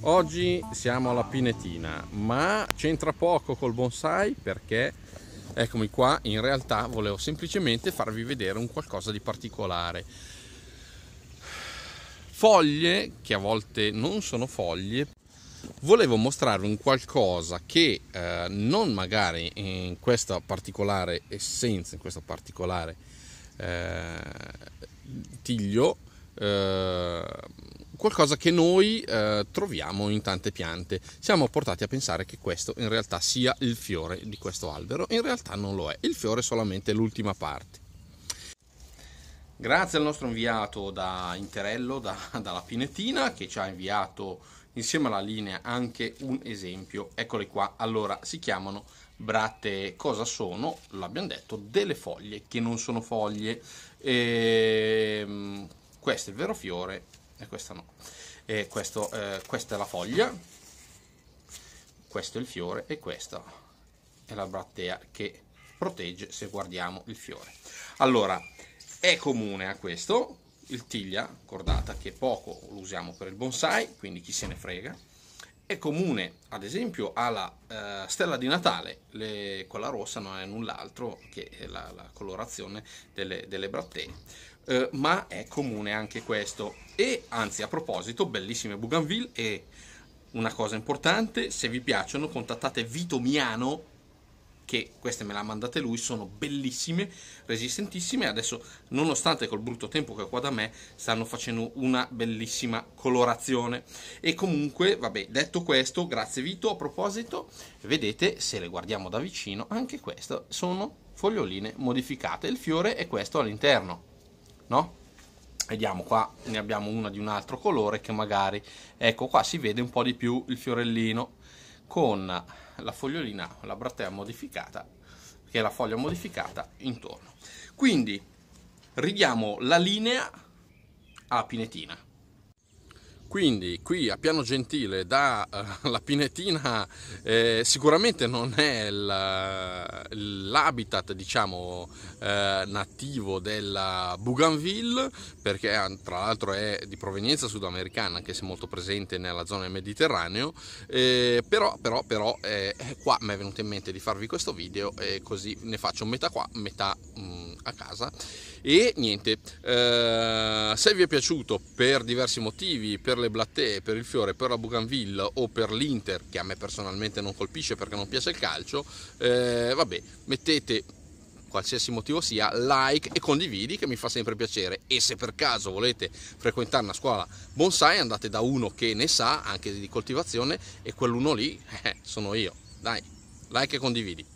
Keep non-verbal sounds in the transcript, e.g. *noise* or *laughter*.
Oggi siamo alla Pinetina, ma c'entra poco col bonsai perché eccomi qua, in realtà volevo semplicemente farvi vedere un qualcosa di particolare. Foglie che a volte non sono foglie, volevo mostrarvi un qualcosa che eh, non magari in questa particolare essenza, in questo particolare eh, tiglio, eh, qualcosa che noi eh, troviamo in tante piante. Siamo portati a pensare che questo in realtà sia il fiore di questo albero, in realtà non lo è, il fiore è solamente l'ultima parte. Grazie al nostro inviato da Interello, da, *laughs* dalla Pinetina, che ci ha inviato insieme alla linea anche un esempio. Eccole qua, allora si chiamano brattee. Cosa sono? L'abbiamo detto, delle foglie che non sono foglie. E, ehm, questo è il vero fiore e questa no. E questo, eh, questa è la foglia, questo è il fiore e questa è la brattea che protegge se guardiamo il fiore. Allora, è comune a questo il tiglia cordata che poco lo usiamo per il bonsai, quindi chi se ne frega è comune ad esempio alla eh, stella di Natale, le, quella rossa non è null'altro che la, la colorazione delle, delle brattee, eh, ma è comune anche questo. E anzi a proposito, bellissime Bougainville e una cosa importante, se vi piacciono contattate Vito Miano che queste me le ha mandate lui, sono bellissime, resistentissime adesso nonostante col brutto tempo che è qua da me stanno facendo una bellissima colorazione e comunque vabbè detto questo grazie Vito a proposito vedete se le guardiamo da vicino anche queste sono foglioline modificate il fiore è questo all'interno no? vediamo qua ne abbiamo una di un altro colore che magari ecco qua si vede un po' di più il fiorellino con la fogliolina, la brattea modificata, che è la foglia modificata, intorno. Quindi ridiamo la linea a pinetina. Quindi qui a Piano Gentile da uh, *laughs* la Pinetina eh, sicuramente non è eh, l'habitat diciamo eh, nativo della Bougainville perché tra l'altro è di provenienza sudamericana anche se molto presente nella zona del Mediterraneo eh, però però però eh, eh qua mi è venuto in mente di farvi questo video e così ne faccio metà qua metà mh, mm, a casa e niente eh, se vi è piaciuto per diversi motivi per le blattee per il fiore per la bougainville o per l'inter che a me personalmente non colpisce perché non piace il calcio eh, vabbè mettete qualsiasi motivo sia, like e condividi che mi fa sempre piacere. E se per caso volete frequentare una scuola bonsai, andate da uno che ne sa anche di coltivazione e quell'uno lì *laughs* eh, sono io. Dai, like e condividi.